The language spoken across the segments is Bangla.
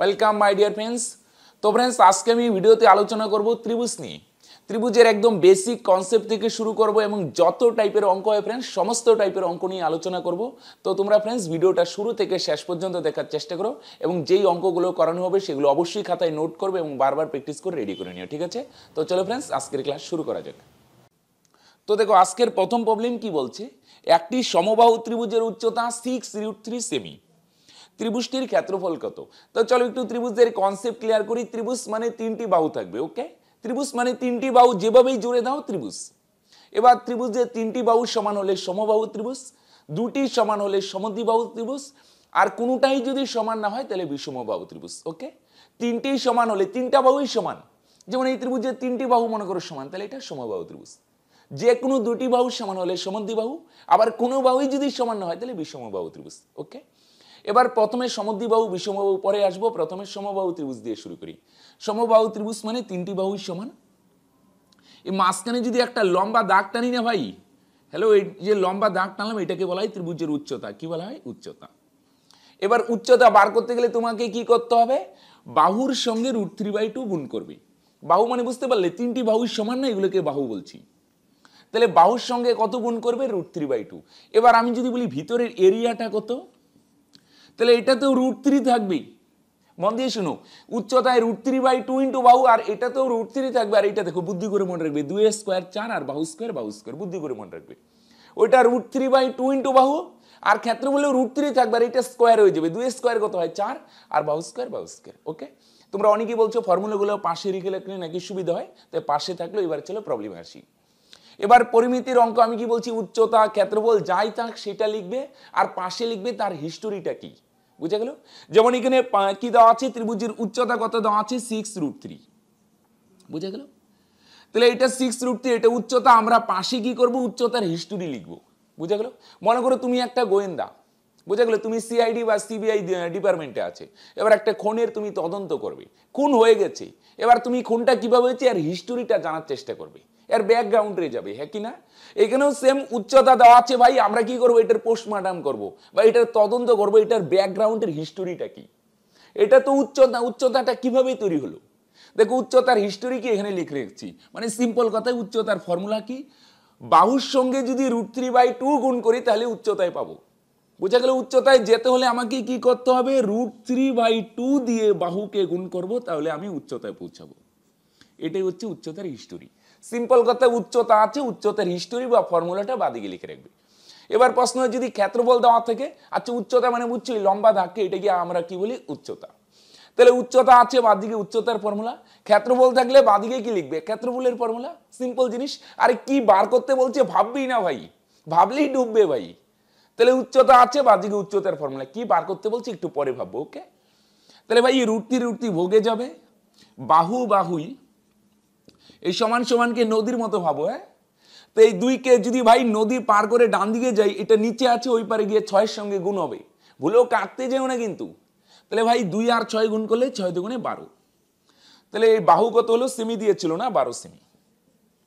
ওয়েলকাম মাই ডিয়ার ফ্রেন্ডস তো ফ্রেন্ডস আজকে আমি ভিডিওতে আলোচনা করব ত্রিভুজ নিয়ে ত্রিভুজের একদম বেসিক কনসেপ্ট থেকে শুরু করব এবং যত টাইপের অঙ্ক হয় ফ্রেন্ডস সমস্ত টাইপের অঙ্ক নিয়ে আলোচনা করব তো তোমরা ফ্রেন্ডস ভিডিওটা শুরু থেকে শেষ পর্যন্ত দেখার চেষ্টা করো এবং যেই অঙ্কগুলো করানো হবে সেগুলো অবশ্যই খাতায় নোট করবে এবং বারবার প্র্যাকটিস করে রেডি করে নিও ঠিক আছে তো চলো ফ্রেন্ডস আজকের ক্লাস শুরু করা যাক তো দেখো আজকের প্রথম প্রবলেম কি বলছে একটি সমবাহু ত্রিভুজের উচ্চতা সিক্স রুট থ্রি সেমি ত্রিভুজটির ক্ষেত্রফল কত তো চলো একটু ত্রিভুজের কনসেপ্ট ক্লিয়ার করি ত্রিভুজ মানে তিনটি বাহু থাকবে ওকে ত্রিভুজ মানে তিনটি বাহু যেভাবেই জুড়ে দাও ত্রিভুজ এবার ত্রিভুজের তিনটি বাহু সমান হলে সমবাহু ত্রিভুজ দুটি সমান হলে সমদ্বিবাহু ত্রিভুজ আর কোনোটাই যদি সমান না হয় তাহলে বিষমবাহু ত্রিভুজ ওকে তিনটি সমান হলে তিনটা বাহুই সমান যেমন এই ত্রিভুজের তিনটি বাহু মনে করো সমান তাহলে এটা সমবাহু ত্রিভুজ যে কোনো দুটি বাহু সমান হলে সমদ্বিবাহু আবার কোনো বাহুই যদি সমান না হয় তাহলে বিষমবাহু ত্রিভুজ ওকে এবার প্রথমে সমদ্বিবাহু বিষমবাহু পরে আসবো প্রথমে সমবাহু ত্রিভুজ দিয়ে শুরু করি সমবাহু ত্রিভুজ মানে তিনটি বাহুই সমান এই মাঝখানে যদি একটা লম্বা দাগ টানি না ভাই হ্যালো এই যে লম্বা দাগ টানলাম এটাকে বলা হয় ত্রিভুজের উচ্চতা কি বলা হয় উচ্চতা এবার উচ্চতা বার করতে গেলে তোমাকে কি করতে হবে বাহুর সঙ্গে রুট থ্রি বাই টু গুণ করবে বাহু মানে বুঝতে পারলে তিনটি বাহুর সমান না এগুলোকে বাহু বলছি তাহলে বাহুর সঙ্গে কত গুণ করবে রুট থ্রি বাই টু এবার আমি যদি বলি ভিতরের এরিয়াটা কত তাহলে এটা তো রুট থ্রি থাকবেই মন দিয়ে শুনো উচ্চতায় root three by two into বাহু আর এটা তো রুট থ্রি থাকবে আর এটা দেখো বুদ্ধি করে মনে রাখবে দুই স্কোয়ার চার আর বাহু স্কোয়ার বাহু স্কোয়ার বুদ্ধি করে মনে রাখবে ওইটা root three by two into বাহু আর ক্ষেত্র বলে রুট থ্রি থাকবে আর এটা স্কোয়ার হয়ে যাবে দুই স্কোয়ার কত হয় চার আর বাহু স্কোয়ার বাহু স্কোয়ার ওকে তোমরা অনেকেই বলছো ফর্মুলাগুলো পাশে রেখে লেখলে নাকি সুবিধা হয় তাই পাশে থাকলেও এবার চলো প্রবলেম আসি এবার পরিমিতির অঙ্ক আমি কি বলছি উচ্চতা ক্ষেত্রফল যাই থাক সেটা লিখবে আর পাশে লিখবে তার হিস্টোরিটা কী বুঝে গেল যেমন এখানে কি দেওয়া আছে ত্রিভুজের উচ্চতা কত দেওয়া আছে সিক্স রুট থ্রি বুঝে গেল তাহলে এটা সিক্স রুট থ্রি এটা উচ্চতা আমরা পাশে কি করব উচ্চতার হিস্টোরি লিখব বুঝে গেল মনে করো তুমি একটা গোয়েন্দা বুঝে গেলো তুমি সিআইডি বা সিবিআই ডিপার্টমেন্টে আছে এবার একটা খুনের তুমি তদন্ত করবে খুন হয়ে গেছে এবার তুমি খুনটা কীভাবে হয়েছে আর হিস্টোরিটা জানার চেষ্টা করবে এর ব্যাকগ্রাউন্ডে যাবে হ্যাঁ কি না এখানেও সেম উচ্চতা দেওয়া আছে ভাই আমরা কি করবো এটার পোস্টমার্টাম করব বা এটার তদন্ত করব এটার ব্যাকগ্রাউন্ডের হিস্টোরিটা কি এটা তো উচ্চতা উচ্চতাটা কিভাবে তৈরি হলো দেখো উচ্চতার হিস্টোরি কি এখানে লিখে রেখেছি মানে সিম্পল কথায় উচ্চতার ফর্মুলা কি বাহুর সঙ্গে যদি রুট থ্রি বাই টু গুণ করি তাহলে উচ্চতায় পাবো বোঝা গেল উচ্চতায় যেতে হলে আমাকে কি করতে হবে রুট থ্রি বাই টু দিয়ে বাহুকে গুণ করব তাহলে আমি উচ্চতায় পৌঁছাবো এটাই হচ্ছে উচ্চতার হিস্টোরি সিম্পল কথা উচ্চতা আছে উচ্চতার হিস্টোরি বা ফর্মুলাটা বাদিকে লিখে রাখবে এবার প্রশ্ন যদি ক্ষেত্রফল দেওয়া থাকে আচ্ছা উচ্চতা মানে বুঝছো লম্বা ধাক্কে এটাকে আমরা কি বলি উচ্চতা তাহলে উচ্চতা আছে বাদিকে উচ্চতার ফর্মুলা ক্ষেত্রফল থাকলে বাদিকে কি লিখবে ক্ষেত্রফলের ফর্মুলা সিম্পল জিনিস আরে কি বার করতে বলছে ভাববি না ভাই ভাবলেই ডুববে ভাই তাহলে উচ্চতা আছে বাদিকে উচ্চতার ফর্মুলা কি বার করতে বলছে একটু পরে ভাববো ওকে তাহলে ভাই রুটি রুটি ভোগে যাবে বাহু বাহুই এই সমান সমানকে নদীর মতো ভাবো হ্যাঁ তো এই দুইকে যদি ভাই নদী পার করে ডান দিকে যাই এটা নিচে আছে ওই পারে গিয়ে ছয়ের সঙ্গে গুণ হবে ভুলেও কাটতে যেও না কিন্তু তাহলে ভাই দুই আর ছয় গুণ করলে ছয় দুগুণে বারো তাহলে এই বাহু কত হলো সেমি দিয়েছিল না বারো সেমি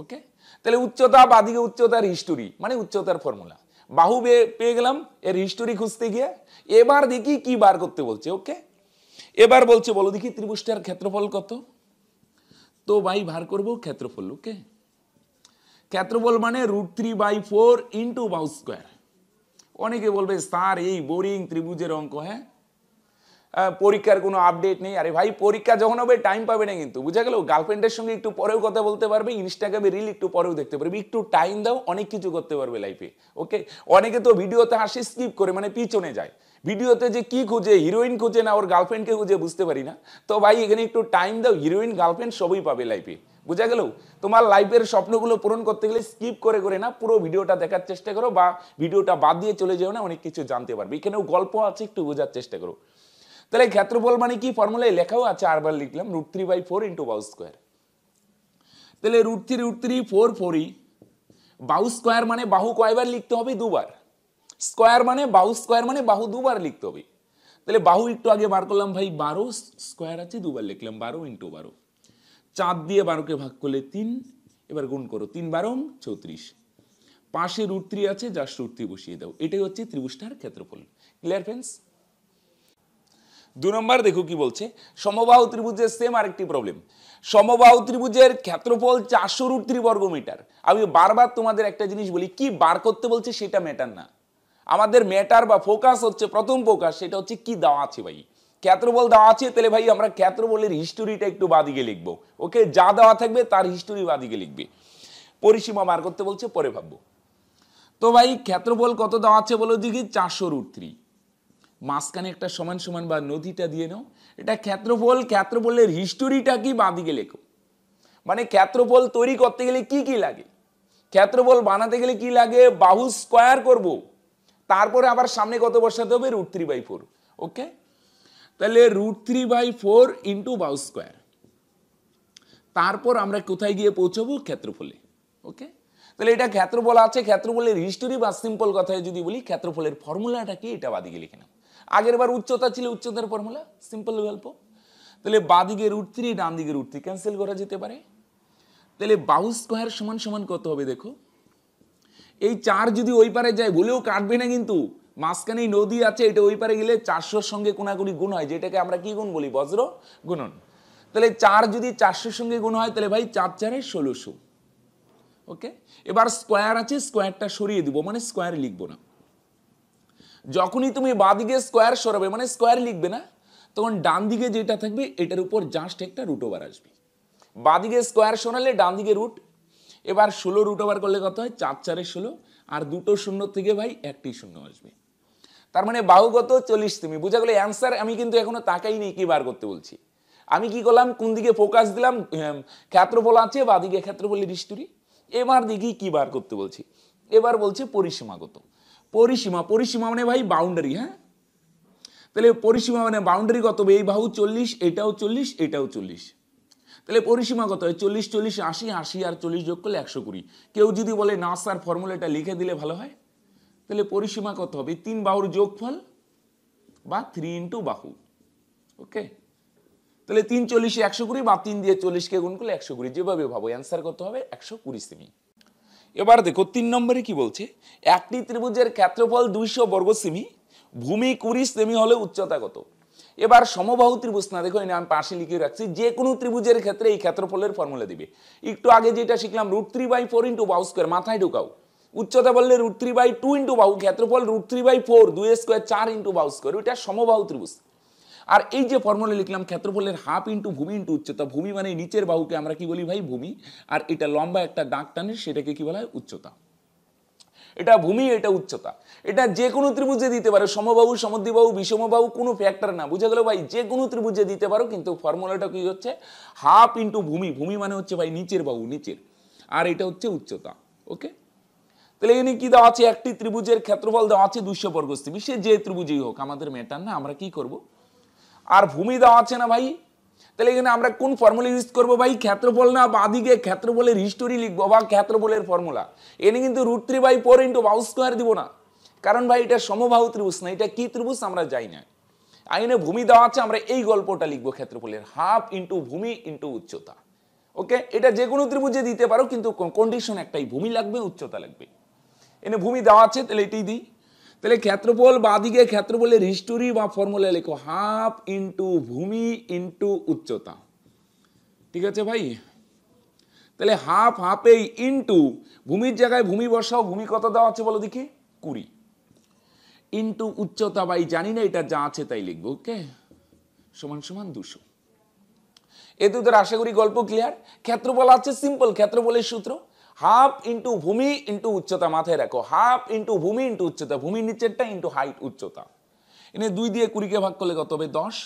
ওকে তাহলে উচ্চতা বা দিকে উচ্চতার হিস্টোরি মানে উচ্চতার ফর্মুলা বাহু পেয়ে গেলাম এর হিস্টোরি খুঁজতে গিয়ে এবার দেখি কি বার করতে বলছে ওকে এবার বলছে বলো দেখি ত্রিভুজটার ক্ষেত্রফল কত তো বাই ভার করব ওকে ক্ষেত্রফল মানে root three by four into বাউ স্কোয়ার অনেকে বলবে স্যার এই বোরিং ত্রিভুজের অঙ্ক হ্যাঁ পরীক্ষার কোনো আপডেট নেই আরে ভাই পরীক্ষা যখন হবে টাইম পাবে না কিন্তু বুঝা গেল গার্লফ্রেন্ডের সঙ্গে একটু পরেও কথা বলতে পারবে ইনস্টাগ্রামে রিল একটু পরেও দেখতে পারবে একটু টাইম দাও অনেক কিছু করতে পারবে লাইফে ওকে অনেকে তো ভিডিওতে হাসি স্কিপ করে মানে পিছনে যায় ভিডিওতে যে কি খুঁজে হিরোইন খুঁজে না ওর গার্লফ্রেন্ডকে খুঁজে বুঝতে পারি না তো ভাই এখানে একটু টাইম দাও হিরোইন গার্লফ্রেন্ড সবই পাবে লাইফে বোঝা গেল তোমার লাইফের স্বপ্নগুলো পূরণ করতে গেলে স্কিপ করে করে না পুরো ভিডিওটা দেখার চেষ্টা করো বা ভিডিওটা বাদ দিয়ে চলে যাও না অনেক কিছু জানতে পারবে এখানেও গল্প আছে একটু বোঝার চেষ্টা করো তাহলে ক্ষেত্রফল মানে কি ফর্মুলায় লেখাও আছে আরবার লিখলাম root three by four into বাউ স্কোয়ার তাহলে root three root three four ফোরই বাউ স্কোয়ার মানে বাহু কয়বার লিখতে হবে দুবার স্কোয়ার মানে বাহু স্কোয়ার মানে বাহু দুবার লিখতে হবে তাহলে বাহু একটু আগে বার করলাম ভাই বারো স্কোয়ার আছে দুবার লিখলাম বারো ইন্টু বারো চাঁদ দিয়ে বারোকে ভাগ করলে তিন এবার গুণ করো তিন বারো চৌত্রিশ পাশে রুট থ্রি আছে যার রুট থ্রি বসিয়ে দাও এটাই হচ্ছে ত্রিভুজটার ক্ষেত্রফল ক্লিয়ার ফ্রেন্ডস দু নম্বর দেখো কি বলছে সমবাহু ত্রিভুজের সেম আরেকটি প্রবলেম সমবাহু ত্রিভুজের ক্ষেত্রফল চারশো রুট থ্রি বর্গ আমি বারবার তোমাদের একটা জিনিস বলি কি বার করতে বলছে সেটা ম্যাটার না আমাদের ম্যাটার বা ফোকাস হচ্ছে প্রথম ফোকাস সেটা হচ্ছে কি দেওয়া আছে ভাই ক্ষেত্রবল দেওয়া আছে তাহলে ভাই আমরা ক্ষেত্রবলের হিস্টোরিটা একটু বাদিকে লিখব ওকে যা দেওয়া থাকবে তার হিস্টোরি বাদিকে লিখবে পরিসীমা বার করতে বলছে পরে ভাববো তো ভাই ক্ষেত্রবল কত দেওয়া আছে বলো দেখি চারশো রুট থ্রি মাঝখানে একটা সমান সমান বা নদীটা দিয়ে নাও এটা ক্ষেত্রফল ক্ষেত্রফলের হিস্টোরিটা কি বাঁদিকে লেখো মানে ক্ষেত্রফল তৈরি করতে গেলে কি কি লাগে ক্ষেত্রফল বানাতে গেলে কি লাগে বাহু স্কোয়ার করবো তারপরে আবার সামনে কত বসাতে হবে root three by four okay তাহলে root three by four into বাউ স্কোয়ার তারপর আমরা কোথায় গিয়ে পৌঁছবো ক্ষেত্রফলে ওকে তাহলে এটা ক্ষেত্রফল আছে ক্ষেত্রফলের হিস্টোরি বা সিম্পল কথায় যদি বলি ক্ষেত্রফলের ফর্মুলাটা কি এটা বাদিকে লিখে নাও আগের বার উচ্চতা ছিল উচ্চতার ফর্মুলা সিম্পল গল্প তাহলে বাদিকে রুট থ্রি ডান দিকে রুট থ্রি ক্যান্সেল করা যেতে পারে তাহলে বাউ স্কোয়ার সমান সমান কত হবে দেখো এই চার যদি ওই পারে যায় বলেও কাটবে না কিন্তু মাঝখানে নদী আছে এটা ওই পারে গেলে চারশোর সঙ্গে কোনাকুনি গুণ হয় যেটাকে আমরা কি গুণ বলি বজ্র গুণন তাহলে চার যদি চারশোর সঙ্গে গুণ হয় তাহলে ভাই চার চারে ষোলোশো ওকে এবার স্কোয়ার আছে স্কোয়ারটা সরিয়ে দিব মানে স্কোয়ার লিখবো না যখনই তুমি বাঁদিকে স্কোয়ার সরাবে মানে স্কোয়ার লিখবে না তখন ডান দিকে যেটা থাকবে এটার উপর জাস্ট একটা রুট ওভার আসবে বাঁদিকে স্কোয়ার সরালে ডান দিকে রুট এবার ষোলো রুট ওভার করলে কত হয় চার চারে ষোলো আর দুটো শূন্য থেকে ভাই একটি শূন্য আসবে তার মানে বাহুগত চল্লিশ তুমি বোঝা গেলে অ্যান্সার আমি কিন্তু এখনো তাকাইনি কি বার করতে বলছি আমি কি করলাম কোন দিকে ফোকাস দিলাম ক্ষেত্রফল আছে বা দিকে ক্ষেত্রফলের হিস্টরি এবার দিকে কি বার করতে বলছি এবার বলছে পরিসীমাগত পরিসীমা পরিসীমা মানে ভাই বাউন্ডারি হ্যাঁ তাহলে পরিসীমা মানে বাউন্ডারি কত এই বাহু চল্লিশ এটাও চল্লিশ এটাও চল্লিশ তাহলে পরিসীমা কত হয় চল্লিশ চল্লিশ আশি আশি আর চল্লিশ যোগ করলে একশো কুড়ি কেউ যদি বলে না স্যার ফর্মুলাটা লিখে দিলে ভালো হয় তাহলে পরিসীমা কত হবে তিন বাহুর যোগফল বা থ্রি ইন্টু বাহু ওকে তাহলে তিন চল্লিশে একশো কুড়ি বা তিন দিয়ে চল্লিশকে গুণ করলে একশো কুড়ি যেভাবে ভাবো অ্যান্সার কত হবে একশো কুড়ি সেমি এবার দেখো তিন নম্বরে কি বলছে একটি ত্রিভুজের ক্ষেত্রফল দুইশো বর্গ সেমি ভূমি কুড়ি সেমি হলে উচ্চতা কত এবার সমবাহু ত্রিভুজ না দেখো আমি পাশে লিখে রাখছি যে কোনো ত্রিভুজের ক্ষেত্রে এই ক্ষেত্রফলের ফর্মুলা দিবে একটু আগে যেটা শিখলাম root three by four into বাউ স্কোয়ার মাথায় ঢুকাও উচ্চতা বললে root three by two into বাহু ক্ষেত্রফল রুট থ্রি বাই ফোর দুই স্কোয়ার চার ইন্টু বাউ স্কোয়ার ওইটা সমবাহু ত্রিভুজ আর এই যে ফর্মুলা লিখলাম ক্ষেত্রফলের হাফ ইন্টু ভূমি ইন্টু উচ্চতা ভূমি মানে নিচের বাহুকে আমরা কি বলি ভাই ভূমি আর এটা লম্বা একটা দাগ টানে সেটাকে কি বলা হয় উচ্চতা এটা ভূমি এটা উচ্চতা এটা যে কোনো ত্রিভুজে দিতে পারো সমবাহু সমদ্বিবাহু বিষমবাহু কোনো ফ্যাক্টর না বুঝে গেল ভাই যে কোনো ত্রিভুজে দিতে পারো কিন্তু ফর্মুলাটা কি হচ্ছে হাফ ইন্টু ভূমি ভূমি মানে হচ্ছে ভাই নিচের বাহু নিচের আর এটা হচ্ছে উচ্চতা ওকে তাহলে এখানে কি দেওয়া আছে একটি ত্রিভুজের ক্ষেত্রফল দেওয়া আছে দুশো বর্গস্থিমি সে যে ত্রিভুজেই হোক আমাদের মেটার না আমরা কি করব আর ভূমি দেওয়া আছে না ভাই তাহলে এখানে আমরা কোন ফর্মুলা ইউজ করবো ভাই ক্ষেত্রফল না বাদিকে ক্ষেত্রফলের হিস্টোরি লিখবো বা ক্ষেত্রফলের ফর্মুলা এনে কিন্তু root three by four into বাউ স্কোয়ার দিব না কারণ ভাই এটা সমবাহু ত্রিভুজ না এটা কি ত্রিভুজ আমরা যাই না আইনে ভূমি দেওয়া আছে আমরা এই গল্পটা লিখবো ক্ষেত্রফলের হাফ ইন্টু ভূমি ইন্টু উচ্চতা ওকে এটা যে কোনো ত্রিভুজে দিতে পারো কিন্তু কন্ডিশন একটাই ভূমি লাগবে উচ্চতা লাগবে এনে ভূমি দেওয়া আছে তাহলে এটাই দিই তাহলে ক্ষেত্রফল বাঁদিকে ক্ষেত্রফলের হিস্টোরি বা ফর্মুলা লেখো হাফ ইন্টু ভূমি ইন্টু উচ্চতা ঠিক আছে ভাই তাহলে হাফ হাফে ইন্টু ভূমির জায়গায় ভূমি বসাও ভূমি কত দেওয়া আছে বলো দেখি কুড়ি ইন্টু উচ্চতা ভাই জানি না এটা যা আছে তাই লিখবো ওকে সমান সমান দুশো এ দুধের আশা করি গল্প ক্লিয়ার ক্ষেত্রফল আছে সিম্পল ক্ষেত্রফলের সূত্র হাফ ইন্টু ভূমি ইন্টু উচ্চতা মাথায় রাখো হাফ ইন্টু ভূমি ইন্টু উচ্চতা ভূমি নিচেরটা ইন্টু হাইট উচ্চতা এনে দুই দিয়ে কুড়িকে ভাগ করলে কত হবে দশ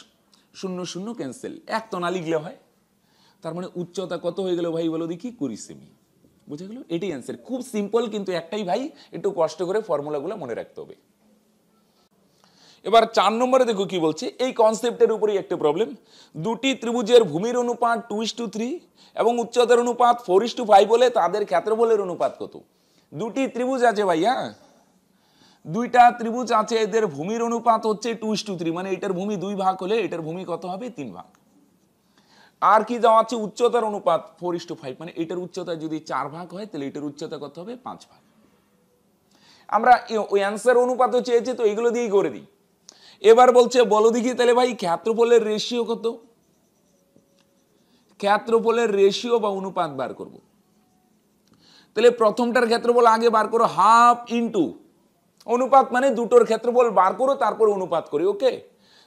শূন্য শূন্য ক্যান্সেল এক তো না লিখলে হয় তার মানে উচ্চতা কত হয়ে গেল ভাই বলো দেখি কুড়ি সেমি বুঝে গেল এটাই অ্যান্সার খুব সিম্পল কিন্তু একটাই ভাই একটু কষ্ট করে ফর্মুলাগুলো মনে রাখতে হবে এবার চার নম্বরে দেখো কি বলছে এই কনসেপ্টের উপরেই একটা প্রবলেম দুটি ত্রিভুজের ভূমির অনুপাত টু ইস টু থ্রি এবং উচ্চতার অনুপাত ফোর ইস টু ফাইভ হলে তাদের ক্ষেত্রফলের অনুপাত কত দুটি ত্রিভুজ আছে ভাইয়া দুইটা ত্রিভুজ আছে এদের ভূমির অনুপাত হচ্ছে টু ইস টু থ্রি মানে এটার ভূমি দুই ভাগ হলে এটার ভূমি কত হবে তিন ভাগ আর কি দেওয়া আছে উচ্চতার অনুপাত ফোর ইস টু ফাইভ মানে এটার উচ্চতা যদি চার ভাগ হয় তাহলে এটার উচ্চতা কত হবে পাঁচ ভাগ আমরা অ্যান্সার অনুপাতও চেয়েছি তো এগুলো দিয়েই করে দিই এবার বলছে বলো দেখি তাহলে ভাই ক্ষেত্রফলের রেশিও কত ক্ষেত্রফলের রেশিও বা অনুপাত বার করব তাহলে প্রথমটার ক্ষেত্রফল আগে বার করো হাফ ইন্টু অনুপাত মানে দুটোর ক্ষেত্রফল বার করো তারপর অনুপাত করি ওকে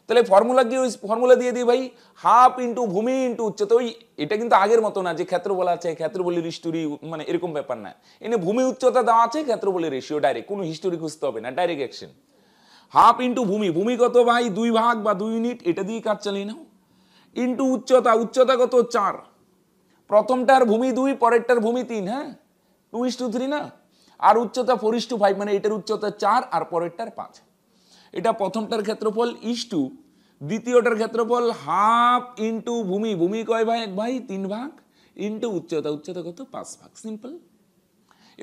তাহলে ফর্মুলা কি ওই ফর্মুলা দিয়ে দিই ভাই হাফ ইন্টু ভূমি ইন্টু উচ্চতা ওই এটা কিন্তু আগের মতো না যে ক্ষেত্রফল আছে ক্ষেত্রফলের হিস্টোরি মানে এরকম ব্যাপার না এনে ভূমি উচ্চতা দেওয়া আছে ক্ষেত্রফলের রেশিও ডাইরেক্ট কোনো হিস্টোরি খুঁজতে হবে না ডাইরেক্ট অ্যাকশন হাফ ইন্টু ভূমি ভূমিগত ভাই দুই ভাগ বা দুই ইউনিট এটা দিয়ে কাজ চালিয়ে নাও ইন্টু উচ্চতা উচ্চতাগত চার প্রথমটার ভূমি দুই পরেরটার ভূমি তিন হ্যাঁ টু ইস টু থ্রি না আর উচ্চতা ফোর ইস টু ফাইভ মানে এটার উচ্চতা চার আর পরেরটার পাঁচ এটা প্রথমটার ক্ষেত্রফল ইস টু দ্বিতীয়টার ক্ষেত্রফল হাফ ইন্টু ভূমি ভূমি কয় ভাই এক ভাই তিন ভাগ ইন্টু উচ্চতা উচ্চতা কত পাঁচ ভাগ সিম্পল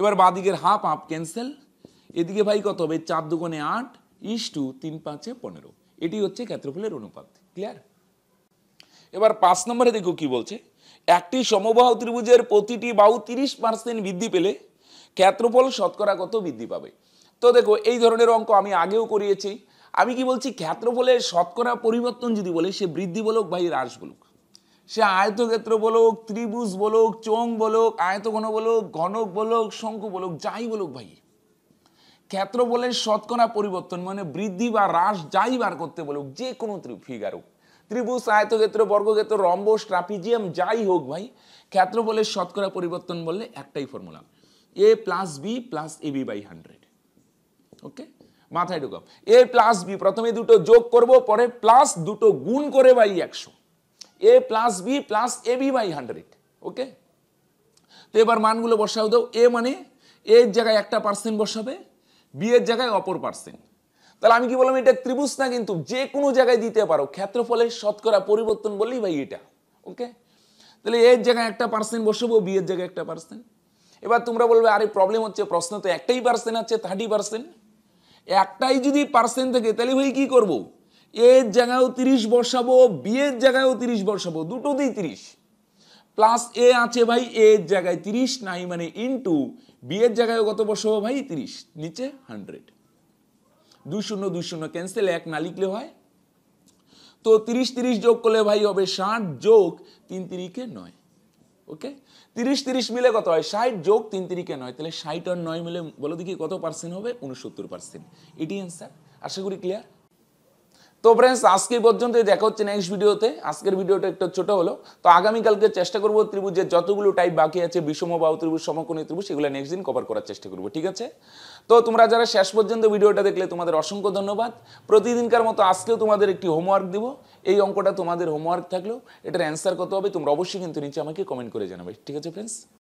এবার বাদিকের হাফ হাফ ক্যান্সেল এদিকে ভাই কত হবে চার দুগুণে আট ইস টু তিন পাঁচে পনেরো এটি হচ্ছে ক্ষেত্রফলের অনুপাত ক্লিয়ার এবার পাঁচ নম্বরে দেখো কি বলছে একটি সমবাহ ত্রিভুজের প্রতিটি বাহু তিরিশ পার্সেন্ট বৃদ্ধি পেলে ক্ষেত্রফল শতকরা কত বৃদ্ধি পাবে তো দেখো এই ধরনের অঙ্ক আমি আগেও করিয়েছি আমি কি বলছি ক্ষেত্রফলের শতকরা পরিবর্তন যদি বলে সে বৃদ্ধি বলুক বা হ্রাস বলুক সে আয়তক্ষেত্র বলুক ত্রিভুজ বলুক চোং বলুক আয়তঘন বলুক ঘনক বলুক শঙ্কু বলুক যাই বলুক ভাই ক্ষেত্র বলে শতকরা পরিবর্তন মানে বৃদ্ধি বা হ্রাস যাই বার করতে বলুক যে কোনো ফিগার হোক ত্রিভুজ আয়তক্ষেত্র বর্গক্ষেত্র রম্বস ট্রাপিজিয়াম যাই হোক ভাই ক্ষেত্র বলে শতকরা পরিবর্তন বললে একটাই formula a plus b plus a b by hundred okay মাথায় ঢুকাব এ প্লাস বি প্রথমে দুটো যোগ করব পরে প্লাস দুটো গুণ করে বাই একশো a plus b plus a b by hundred okay তো এবার মানগুলো বসাও দাও এ মানে এর জায়গায় একটা পার্সেন্ট বসাবে বিয়ের জায়গায় অপর পার্সেন্ট তাহলে আমি কি বললাম এটা ত্রিভুজ না কিন্তু যে কোনো জায়গায় দিতে পারো ক্ষেত্রফলের শতকরা পরিবর্তন বললেই ভাই এটা ওকে তাহলে এর জায়গায় একটা পার্সেন্ট বসবো বি এর জায়গায় একটা পার্সেন্ট এবার তোমরা বলবে আরে প্রবলেম হচ্ছে প্রশ্ন তো একটাই পার্সেন্ট আছে থার্টি পার্সেন্ট একটাই যদি পার্সেন্ট থাকে তাহলে ভাই কী করব এর জায়গায়ও তিরিশ বসাবো বিয়ের জায়গায়ও তিরিশ বসাবো দুটোতেই তিরিশ প্লাস এ আছে ভাই এর জায়গায় তিরিশ নাই মানে ইন্টু বিয়ের জায়গায় গত বছর ভাই তিরিশ নিচে হান্ড্রেড দুই শূন্য দুই শূন্য ক্যান্সেল এক না লিখলে হয় তো তিরিশ তিরিশ যোগ করলে ভাই হবে ষাট যোগ তিন তিরিকে নয় ওকে তিরিশ তিরিশ মিলে কত হয় ষাট যোগ তিন তিরিকে নয় তাহলে ষাট আর নয় মিলে বলো দেখি কত পার্সেন্ট হবে উনসত্তর পার্সেন্ট এটি অ্যান্সার আশা করি ক্লিয়ার তো ফ্রেন্ডস আজকে পর্যন্ত দেখা হচ্ছে নেক্সট ভিডিওতে আজকের ভিডিওটা একটু ছোট হলো তো আগামীকালকে চেষ্টা করবো ত্রিভুজের যতগুলো টাইপ বাকি আছে বিষম বাহু ত্রিভুজ সমকোণী ত্রিভুজ সেগুলো নেক্সট দিন কভার করার চেষ্টা করবো ঠিক আছে তো তোমরা যারা শেষ পর্যন্ত ভিডিওটা দেখলে তোমাদের অসংখ্য ধন্যবাদ প্রতিদিনকার মতো আজকেও তোমাদের একটি হোমওয়ার্ক দিব এই অঙ্কটা তোমাদের হোমওয়ার্ক থাকলেও এটার অ্যান্সার কত হবে তোমরা অবশ্যই কিন্তু নিচে আমাকে কমেন্ট করে জানাবে ঠিক আছে ফ্রেন্ডস